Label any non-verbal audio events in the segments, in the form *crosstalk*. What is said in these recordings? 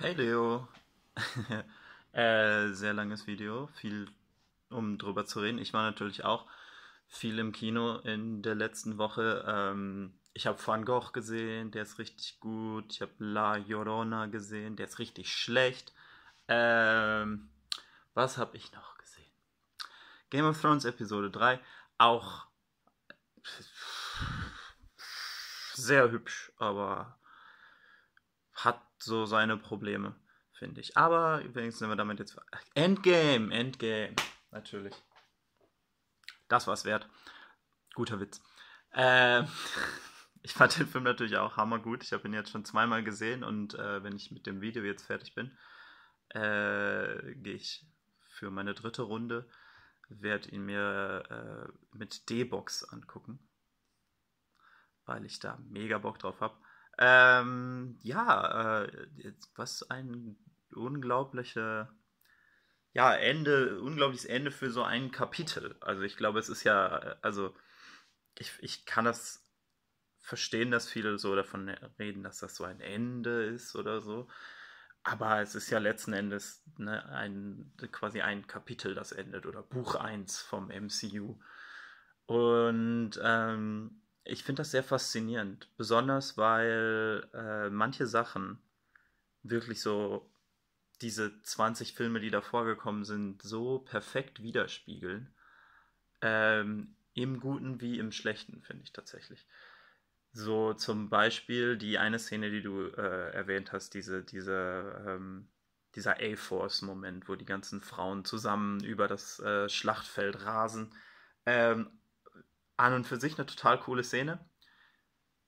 Hey Leo. *laughs* äh, sehr langes Video, viel um drüber zu reden. Ich war natürlich auch viel im Kino in der letzten Woche. Ähm, ich habe Van Gogh gesehen, der ist richtig gut. Ich habe La Llorona gesehen, der ist richtig schlecht. Ähm, was habe ich noch gesehen? Game of Thrones Episode 3, auch sehr hübsch, aber so seine Probleme, finde ich. Aber übrigens sind wir damit jetzt. Endgame, Endgame. Natürlich. Das war's wert. Guter Witz. Ähm, *laughs* ich fand den Film natürlich auch hammergut. Ich habe ihn jetzt schon zweimal gesehen und äh, wenn ich mit dem Video jetzt fertig bin, äh, gehe ich für meine dritte Runde, werde ihn mir äh, mit D-Box angucken, weil ich da mega Bock drauf habe. Ähm, ja, äh, was ein unglaublicher ja, Ende, unglaubliches Ende für so ein Kapitel. Also ich glaube, es ist ja, also ich, ich kann das verstehen, dass viele so davon reden, dass das so ein Ende ist oder so. Aber es ist ja letzten Endes ne, ein, quasi ein Kapitel, das endet oder Buch 1 vom MCU. Und ähm, ich finde das sehr faszinierend, besonders weil äh, manche Sachen wirklich so diese 20 Filme, die da vorgekommen sind, so perfekt widerspiegeln. Ähm, Im Guten wie im Schlechten, finde ich tatsächlich. So zum Beispiel die eine Szene, die du äh, erwähnt hast, diese, diese, ähm, dieser A-Force-Moment, wo die ganzen Frauen zusammen über das äh, Schlachtfeld rasen. Ähm, an und für sich eine total coole Szene.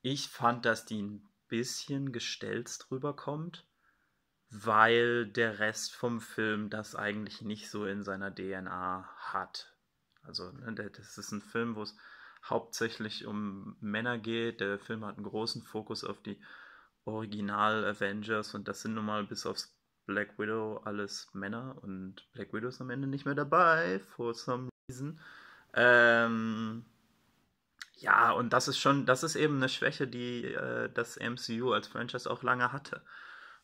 Ich fand, dass die ein bisschen gestelzt rüberkommt, weil der Rest vom Film das eigentlich nicht so in seiner DNA hat. Also, ne, das ist ein Film, wo es hauptsächlich um Männer geht. Der Film hat einen großen Fokus auf die Original Avengers und das sind nun mal bis aufs Black Widow alles Männer und Black Widow ist am Ende nicht mehr dabei, for some reason. Ähm, ja, und das ist schon, das ist eben eine Schwäche, die äh, das MCU als Franchise auch lange hatte.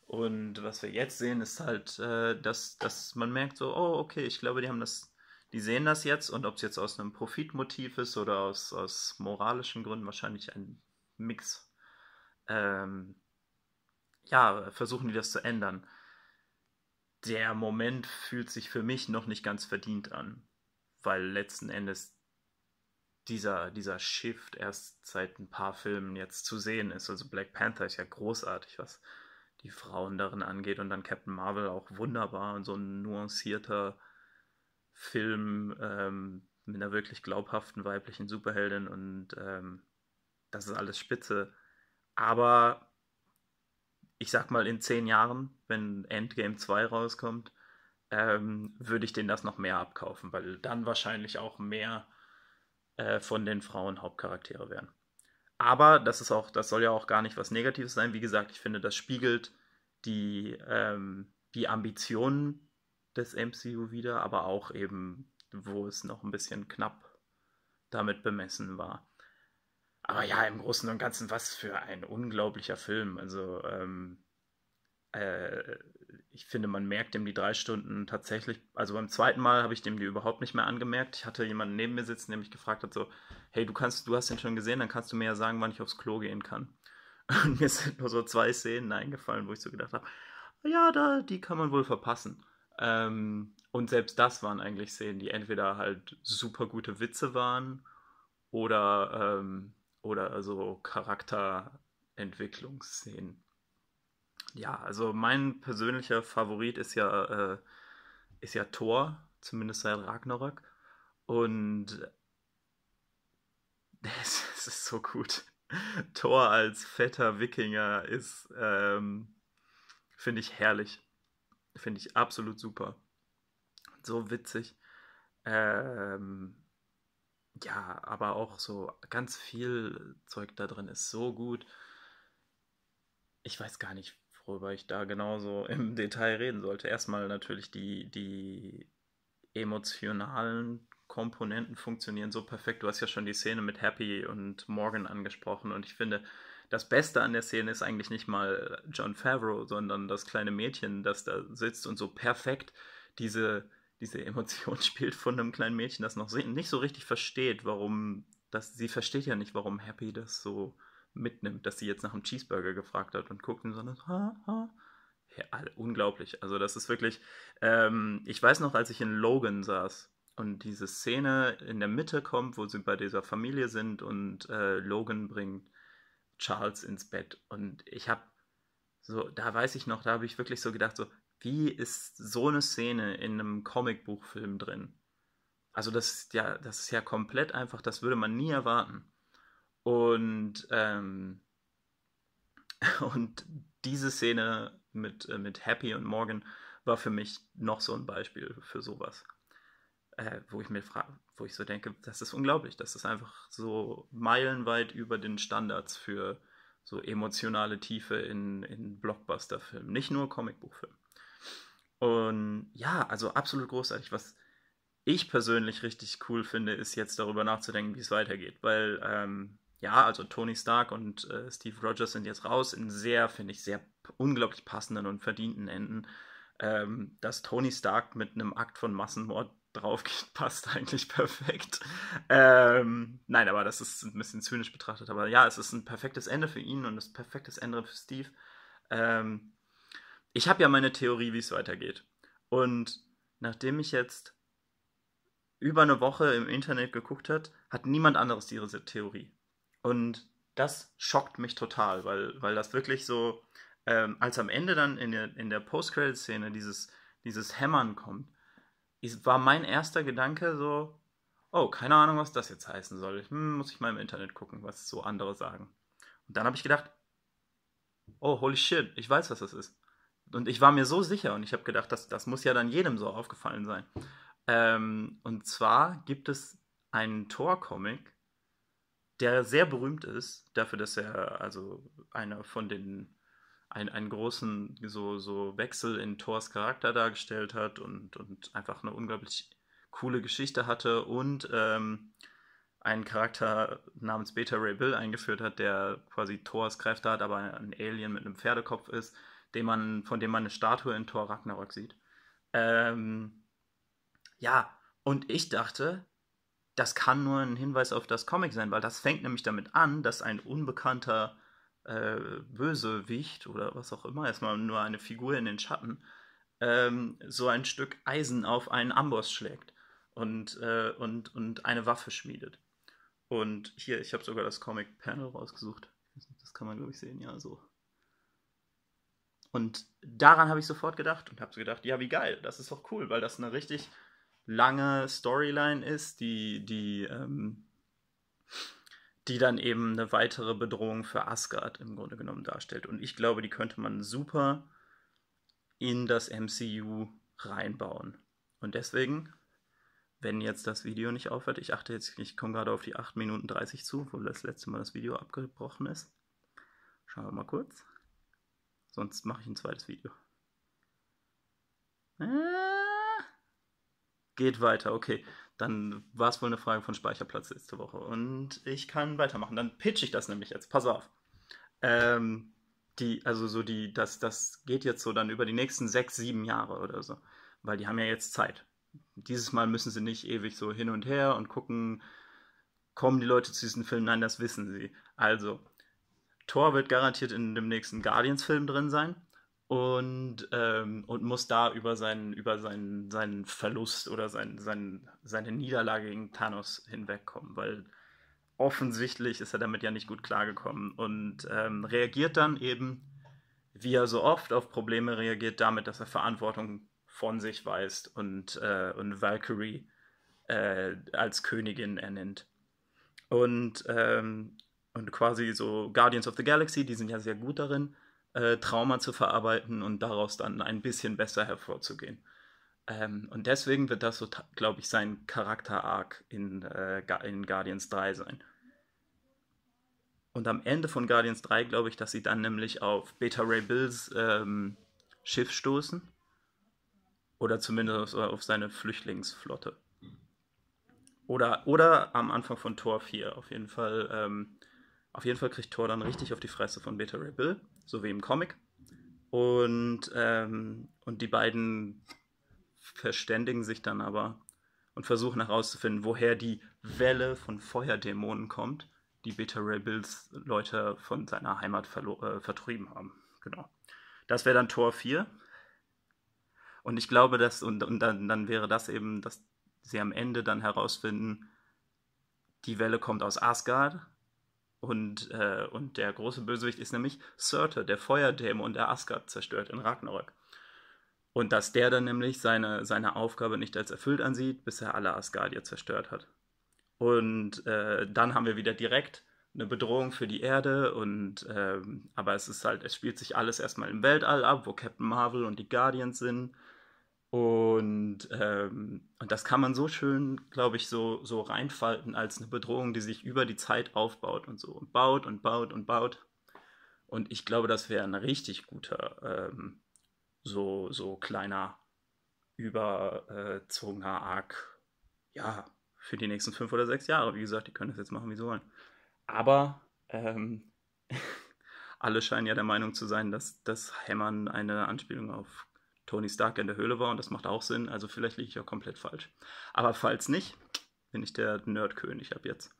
Und was wir jetzt sehen, ist halt, äh, dass, dass man merkt so, oh, okay, ich glaube, die haben das, die sehen das jetzt und ob es jetzt aus einem Profitmotiv ist oder aus, aus moralischen Gründen, wahrscheinlich ein Mix. Ähm, ja, versuchen die das zu ändern. Der Moment fühlt sich für mich noch nicht ganz verdient an, weil letzten Endes dieser, dieser Shift erst seit ein paar Filmen jetzt zu sehen ist. Also Black Panther ist ja großartig, was die Frauen darin angeht. Und dann Captain Marvel auch wunderbar und so ein nuancierter Film ähm, mit einer wirklich glaubhaften weiblichen Superheldin. Und ähm, das ist alles spitze. Aber ich sag mal, in zehn Jahren, wenn Endgame 2 rauskommt, ähm, würde ich denen das noch mehr abkaufen, weil dann wahrscheinlich auch mehr äh, von den Frauen Hauptcharaktere werden. Aber das ist auch, das soll ja auch gar nicht was Negatives sein. Wie gesagt, ich finde, das spiegelt die, ähm, die Ambitionen des MCU wieder, aber auch eben, wo es noch ein bisschen knapp damit bemessen war. Aber ja, im Großen und Ganzen, was für ein unglaublicher Film. Also, ähm, äh, ich finde, man merkt ihm die drei Stunden tatsächlich, also beim zweiten Mal habe ich dem die überhaupt nicht mehr angemerkt. Ich hatte jemanden neben mir sitzen, der mich gefragt hat, so, hey, du kannst, du hast den schon gesehen, dann kannst du mir ja sagen, wann ich aufs Klo gehen kann. *laughs* Und mir sind nur so zwei Szenen eingefallen, wo ich so gedacht habe, ja, da, die kann man wohl verpassen. Ähm, und selbst das waren eigentlich Szenen, die entweder halt super gute Witze waren oder, ähm, oder so Charakterentwicklungsszenen. Ja, also mein persönlicher Favorit ist ja, äh, ist ja Thor, zumindest seit Ragnarök. Und es, *laughs* es ist so gut. Thor als fetter Wikinger ist, ähm, finde ich herrlich. Finde ich absolut super. So witzig. Ähm, ja, aber auch so ganz viel Zeug da drin ist so gut. Ich weiß gar nicht, worüber ich da genauso *laughs* im Detail reden sollte. Erstmal natürlich die, die emotionalen Komponenten funktionieren so perfekt. Du hast ja schon die Szene mit Happy und Morgan angesprochen und ich finde, das Beste an der Szene ist eigentlich nicht mal John Favreau, sondern das kleine Mädchen, das da sitzt und so perfekt diese, diese Emotion *laughs* spielt von einem kleinen Mädchen, das noch nicht so richtig versteht, warum das, sie versteht ja nicht, warum Happy das so mitnimmt, dass sie jetzt nach einem Cheeseburger gefragt hat und guckt und so, ha, ha. Ja, unglaublich. Also das ist wirklich, ähm, ich weiß noch, als ich in Logan saß und diese Szene in der Mitte kommt, wo sie bei dieser Familie sind und äh, Logan bringt Charles ins Bett und ich habe so, da weiß ich noch, da habe ich wirklich so gedacht, so, wie ist so eine Szene in einem Comicbuchfilm drin? Also das ist ja, das ist ja komplett einfach, das würde man nie erwarten. Und, ähm, *laughs* und diese Szene mit, äh, mit Happy und Morgan war für mich noch so ein Beispiel für sowas. Äh, wo ich mir frage, wo ich so denke, das ist unglaublich, das ist einfach so meilenweit über den Standards für so emotionale Tiefe in, in Blockbuster-Filmen, nicht nur Comicbuchfilmen. Und ja, also absolut großartig. Was ich persönlich richtig cool finde, ist jetzt darüber nachzudenken, wie es weitergeht, weil ähm, ja, also Tony Stark und äh, Steve Rogers sind jetzt raus in sehr, finde ich, sehr unglaublich passenden und verdienten Enden. Ähm, dass Tony Stark mit einem Akt von Massenmord drauf geht, *laughs* passt eigentlich perfekt. Ähm, nein, aber das ist ein bisschen zynisch betrachtet. Aber ja, es ist ein perfektes Ende für ihn und das perfektes Ende für Steve. Ähm, ich habe ja meine Theorie, wie es weitergeht. Und nachdem ich jetzt über eine Woche im Internet geguckt habe, hat niemand anderes diese Theorie. Und das schockt mich total, weil, weil das wirklich so, ähm, als am Ende dann in der, in der Post-Credit-Szene dieses, dieses Hämmern kommt, ist, war mein erster Gedanke so, oh, keine Ahnung, was das jetzt heißen soll. hm, muss ich mal im Internet gucken, was so andere sagen. Und dann habe ich gedacht, oh, holy shit, ich weiß, was das ist. Und ich war mir so sicher und ich habe gedacht, das, das muss ja dann jedem so aufgefallen sein. Ähm, und zwar gibt es einen Tor-Comic, der sehr berühmt ist dafür, dass er also einer von den ein, einen großen so, so Wechsel in Thors Charakter dargestellt hat und, und einfach eine unglaublich coole Geschichte hatte und ähm, einen Charakter namens Beta Ray Bill eingeführt hat, der quasi Thors Kräfte hat, aber ein Alien mit einem Pferdekopf ist, den man, von dem man eine Statue in Thor Ragnarok sieht. Ähm, ja, und ich dachte, das kann nur ein Hinweis auf das Comic sein, weil das fängt nämlich damit an, dass ein unbekannter äh, Bösewicht oder was auch immer, erstmal nur eine Figur in den Schatten, ähm, so ein Stück Eisen auf einen Amboss schlägt und, äh, und, und eine Waffe schmiedet. Und hier, ich habe sogar das Comic-Panel rausgesucht. Das kann man, glaube ich, sehen, ja, so. Und daran habe ich sofort gedacht und habe so gedacht, ja, wie geil, das ist doch cool, weil das eine richtig lange Storyline ist, die, die, ähm, die dann eben eine weitere Bedrohung für Asgard im Grunde genommen darstellt. Und ich glaube, die könnte man super in das MCU reinbauen. Und deswegen, wenn jetzt das Video nicht aufhört, ich achte jetzt, ich komme gerade auf die 8 Minuten 30 zu, wo das letzte Mal das Video abgebrochen ist. Schauen wir mal kurz. Sonst mache ich ein zweites Video. Äh geht weiter. Okay, dann war es wohl eine Frage von Speicherplatz letzte Woche. Und ich kann weitermachen. Dann pitch ich das nämlich jetzt. Pass auf. Ähm, die, also so die, das, das geht jetzt so dann über die nächsten sechs, sieben Jahre oder so. Weil die haben ja jetzt Zeit. Dieses Mal müssen sie nicht ewig so hin und her und gucken, kommen die Leute zu diesen Filmen? Nein, das wissen sie. Also, Thor wird garantiert in dem nächsten Guardians-Film drin sein und, ähm, und muss da über seinen, über seinen, seinen Verlust oder sein, sein, seine Niederlage gegen Thanos hinwegkommen, weil offensichtlich ist er damit ja nicht gut klargekommen und ähm, reagiert dann eben, wie er so oft auf Probleme reagiert, damit, dass er Verantwortung von sich weist und, äh, und Valkyrie äh, als Königin ernennt. Und, ähm, und quasi so Guardians of the Galaxy, die sind ja sehr gut darin, äh, Trauma zu verarbeiten und daraus dann ein bisschen besser hervorzugehen. Ähm, und deswegen wird das so, glaube ich, sein Charakter-Arc in, äh, in Guardians 3 sein. Und am Ende von Guardians 3 glaube ich, dass sie dann nämlich auf Beta Ray Bills ähm, Schiff stoßen. Oder zumindest auf, seine Flüchtlingsflotte. Oder, oder am Anfang von Tor 4. Auf jeden Fall, ähm, auf jeden Fall kriegt Thor dann richtig auf die Fresse von Beta Ray Bill so wie im Comic. Und, ähm, und die beiden verständigen sich dann aber und versuchen herauszufinden, woher die Welle von Feuerdämonen kommt, die Beta Rebels Leute von seiner Heimat äh, vertrieben haben. Genau. Das wäre dann Tor 4. Und ich glaube, dass, und, und dann, dann wäre das eben, dass sie am Ende dann herausfinden, die Welle kommt aus Asgard und, äh, und der große Bösewicht ist nämlich Surtur, der Feuerdämon der Asgard zerstört in Ragnarök. Und dass der dann nämlich seine, seine Aufgabe nicht als erfüllt ansieht, bis er alle Asgardier zerstört hat. Und äh, dann haben wir wieder direkt eine Bedrohung für die Erde und äh, aber es ist halt, es spielt sich alles erstmal im Weltall ab, wo Captain Marvel und die Guardians sind und, ähm, und das kann man so schön, glaube ich, so, so reinfalten als eine Bedrohung, die sich über die Zeit aufbaut und so und baut und baut und baut. Und ich glaube, das wäre ein richtig guter, ähm, so, so kleiner, überzogener Arc. Ja, für die nächsten fünf oder sechs Jahre. Wie gesagt, die können das jetzt machen, wie sie wollen. Aber ähm, *laughs* alle scheinen ja der Meinung zu sein, dass das Hämmern eine Anspielung auf Tony Stark in der Höhle war und das macht auch Sinn. Also vielleicht liege ich auch komplett falsch. Aber falls nicht, bin ich der Nerdkönig ab jetzt.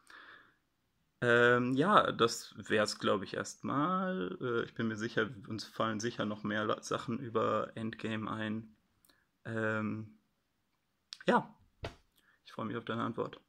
Ähm, ja, das wäre es, glaube ich, erstmal. Äh, ich bin mir sicher, uns fallen sicher noch mehr Sachen über Endgame ein. Ähm, ja, ich freue mich auf deine Antwort.